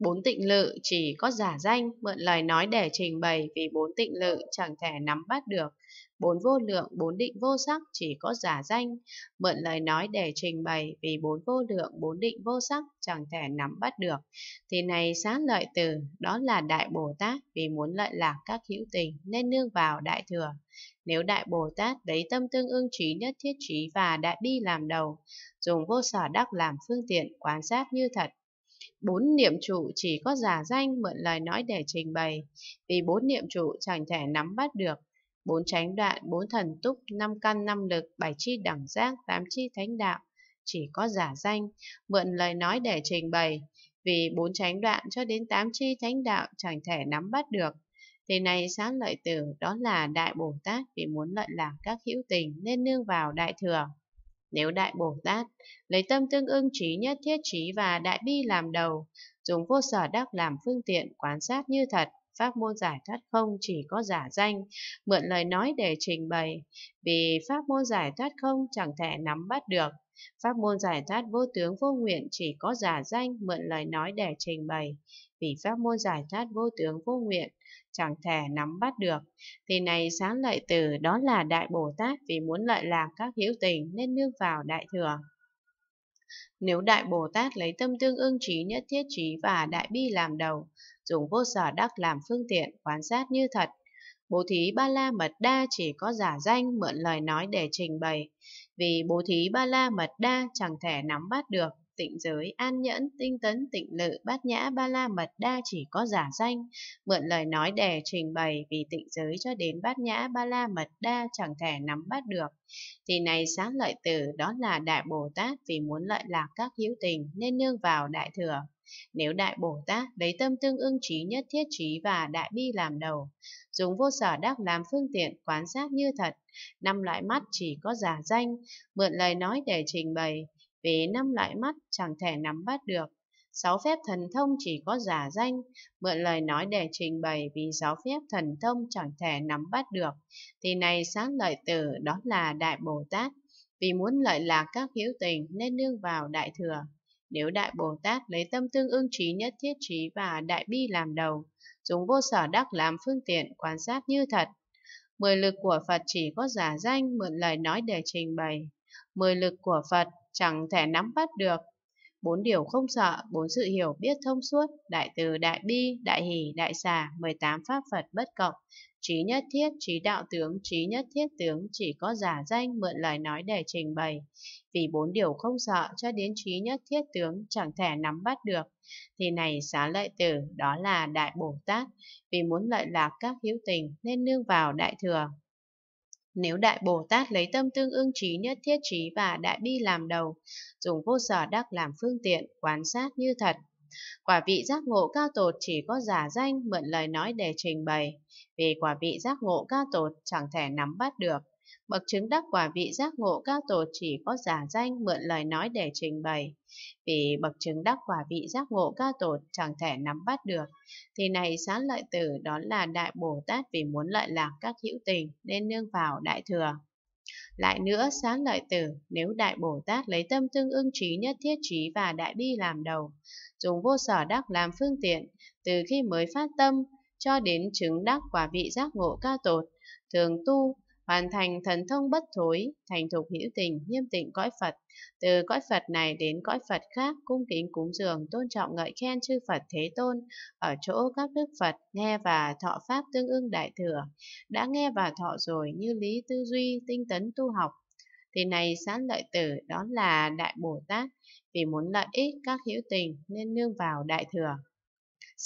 Bốn tịnh lự chỉ có giả danh, mượn lời nói để trình bày vì bốn tịnh lự chẳng thể nắm bắt được. Bốn vô lượng, bốn định vô sắc chỉ có giả danh, mượn lời nói để trình bày vì bốn vô lượng, bốn định vô sắc chẳng thể nắm bắt được. Thì này sáng lợi từ, đó là Đại Bồ Tát vì muốn lợi lạc các hữu tình nên nương vào Đại Thừa. Nếu Đại Bồ Tát lấy tâm tương ưng trí nhất thiết trí và Đại Bi làm đầu, dùng vô sở đắc làm phương tiện quan sát như thật, Bốn niệm trụ chỉ có giả danh mượn lời nói để trình bày, vì bốn niệm trụ chẳng thể nắm bắt được. Bốn tránh đoạn, bốn thần túc, năm căn, năm lực, bảy chi đẳng giác, tám chi thánh đạo, chỉ có giả danh, mượn lời nói để trình bày, vì bốn tránh đoạn cho đến tám chi thánh đạo chẳng thể nắm bắt được. Thế này sáng lợi tử đó là Đại Bồ Tát vì muốn lợi lạc các hữu tình nên nương vào Đại Thừa. Nếu Đại Bồ Tát lấy tâm tương ưng trí nhất thiết trí và đại bi làm đầu, dùng vô sở đắc làm phương tiện quan sát như thật, pháp môn giải thoát không chỉ có giả danh, mượn lời nói để trình bày, vì pháp môn giải thoát không chẳng thể nắm bắt được, Pháp môn giải thoát vô tướng vô nguyện chỉ có giả danh mượn lời nói để trình bày. Vì pháp môn giải thoát vô tướng vô nguyện chẳng thể nắm bắt được. Thì này sáng lợi từ đó là Đại Bồ Tát vì muốn lợi lạc các hiếu tình nên nương vào Đại Thừa. Nếu Đại Bồ Tát lấy tâm tương ưng trí nhất thiết trí và Đại Bi làm đầu, dùng vô sở đắc làm phương tiện, quan sát như thật, Bố thí ba la mật đa chỉ có giả danh mượn lời nói để trình bày, vì bố thí ba la mật đa chẳng thể nắm bắt được tịnh giới, an nhẫn, tinh tấn, tịnh lự, bát nhã, ba la mật đa chỉ có giả danh, mượn lời nói để trình bày vì tịnh giới cho đến bát nhã, ba la mật đa chẳng thể nắm bắt được. Thì này sáng lợi tử đó là Đại Bồ Tát vì muốn lợi lạc các hữu tình nên nương vào Đại Thừa. Nếu Đại Bồ Tát lấy tâm tương ưng trí nhất thiết trí và đại bi làm đầu, dùng vô sở đắc làm phương tiện quán sát như thật, năm loại mắt chỉ có giả danh, mượn lời nói để trình bày, về năm loại mắt chẳng thể nắm bắt được. Sáu phép thần thông chỉ có giả danh, mượn lời nói để trình bày vì sáu phép thần thông chẳng thể nắm bắt được, thì này sáng lợi tử đó là Đại Bồ Tát, vì muốn lợi lạc các hiếu tình nên nương vào Đại Thừa. Nếu Đại Bồ Tát lấy tâm tương ương trí nhất thiết trí và Đại Bi làm đầu, dùng vô sở đắc làm phương tiện quan sát như thật, mười lực của Phật chỉ có giả danh mượn lời nói để trình bày. Mười lực của Phật chẳng thể nắm bắt được. Bốn điều không sợ, bốn sự hiểu biết thông suốt, đại từ, đại bi, đại hỷ, đại xả, 18 pháp Phật bất cộng, trí nhất thiết, trí đạo tướng, trí nhất thiết tướng, chỉ có giả danh mượn lời nói để trình bày. Vì bốn điều không sợ cho đến trí nhất thiết tướng chẳng thể nắm bắt được. Thì này xá lợi tử, đó là Đại Bồ Tát, vì muốn lợi lạc các hữu tình nên nương vào Đại Thừa. Nếu Đại Bồ Tát lấy tâm tương ưng trí nhất thiết trí và đại bi làm đầu, dùng vô sở đắc làm phương tiện, quan sát như thật, Quả vị giác ngộ cao tột chỉ có giả danh mượn lời nói để trình bày, vì quả vị giác ngộ cao tột chẳng thể nắm bắt được. Bậc chứng đắc quả vị giác ngộ cao tổ chỉ có giả danh mượn lời nói để trình bày. Vì bậc chứng đắc quả vị giác ngộ cao tổ chẳng thể nắm bắt được. Thì này xá lợi tử đó là Đại Bồ Tát vì muốn lợi lạc các hữu tình nên nương vào Đại Thừa. Lại nữa, xá lợi tử, nếu Đại Bồ Tát lấy tâm tương ưng trí nhất thiết trí và Đại Bi làm đầu, dùng vô sở đắc làm phương tiện, từ khi mới phát tâm cho đến chứng đắc quả vị giác ngộ ca tột, thường tu hoàn thành thần thông bất thối, thành thục hữu tình, nghiêm tịnh cõi Phật, từ cõi Phật này đến cõi Phật khác, cung kính cúng dường, tôn trọng ngợi khen chư Phật Thế Tôn, ở chỗ các đức Phật, nghe và thọ Pháp tương ưng đại thừa, đã nghe và thọ rồi như lý tư duy, tinh tấn tu học, thì này sán lợi tử đó là đại bồ tát vì muốn lợi ích các hữu tình nên nương vào đại thừa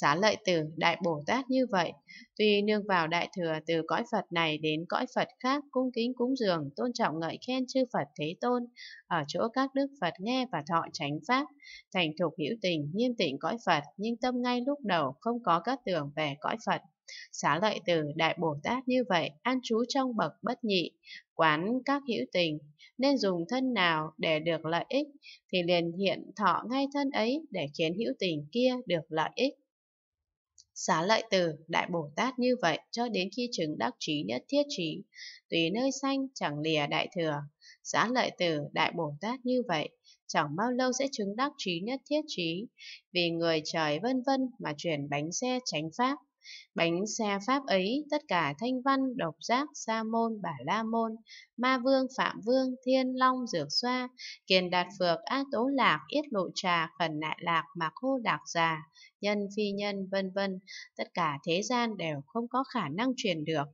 Xá lợi tử, đại Bồ Tát như vậy, tuy nương vào đại thừa từ cõi Phật này đến cõi Phật khác, cung kính cúng dường, tôn trọng ngợi khen chư Phật Thế Tôn, ở chỗ các đức Phật nghe và thọ chánh Pháp, thành thục hữu tình, nghiêm tịnh cõi Phật, nhưng tâm ngay lúc đầu không có các tưởng về cõi Phật. Xá lợi từ Đại Bồ Tát như vậy, an trú trong bậc bất nhị, quán các hữu tình, nên dùng thân nào để được lợi ích, thì liền hiện thọ ngay thân ấy để khiến hữu tình kia được lợi ích. Xá lợi từ Đại Bồ Tát như vậy cho đến khi chứng đắc trí nhất thiết trí, tùy nơi sanh chẳng lìa đại thừa. Xá lợi từ Đại Bồ Tát như vậy, chẳng bao lâu sẽ chứng đắc trí nhất thiết trí, vì người trời vân vân mà chuyển bánh xe tránh pháp. Bánh xe Pháp ấy, tất cả thanh văn, độc giác, sa môn, bà la môn, ma vương, phạm vương, thiên long, dược xoa, kiền đạt phược, a tố lạc, yết lộ trà, khẩn nại lạc, mà khô lạc già, nhân phi nhân, vân vân, tất cả thế gian đều không có khả năng truyền được.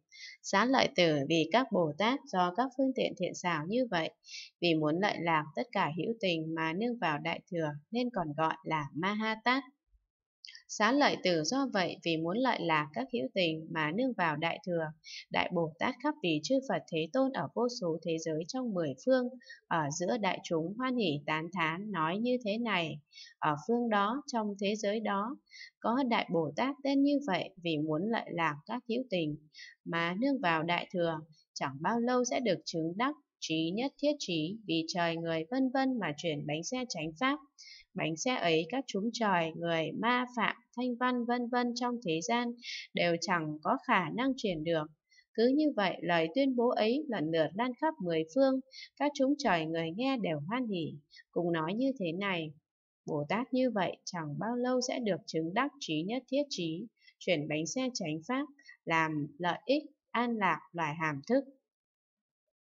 Xá lợi tử vì các Bồ Tát do các phương tiện thiện xảo như vậy, vì muốn lợi lạc tất cả hữu tình mà nương vào đại thừa nên còn gọi là Mahatat. Xá lợi tử do vậy vì muốn lợi lạc các hữu tình mà nương vào Đại Thừa, Đại Bồ Tát khắp vì chư Phật Thế Tôn ở vô số thế giới trong mười phương, ở giữa đại chúng hoan hỷ tán thán nói như thế này, ở phương đó, trong thế giới đó, có Đại Bồ Tát tên như vậy vì muốn lợi lạc các hữu tình, mà nương vào Đại Thừa, chẳng bao lâu sẽ được chứng đắc trí nhất thiết trí vì trời người vân vân mà chuyển bánh xe tránh pháp bánh xe ấy các chúng trời, người, ma, phạm, thanh văn vân vân trong thế gian đều chẳng có khả năng truyền được. Cứ như vậy, lời tuyên bố ấy lần lượt lan khắp mười phương, các chúng trời người nghe đều hoan hỉ, cùng nói như thế này. Bồ Tát như vậy chẳng bao lâu sẽ được chứng đắc trí nhất thiết trí, chuyển bánh xe chánh pháp, làm lợi ích, an lạc loài hàm thức.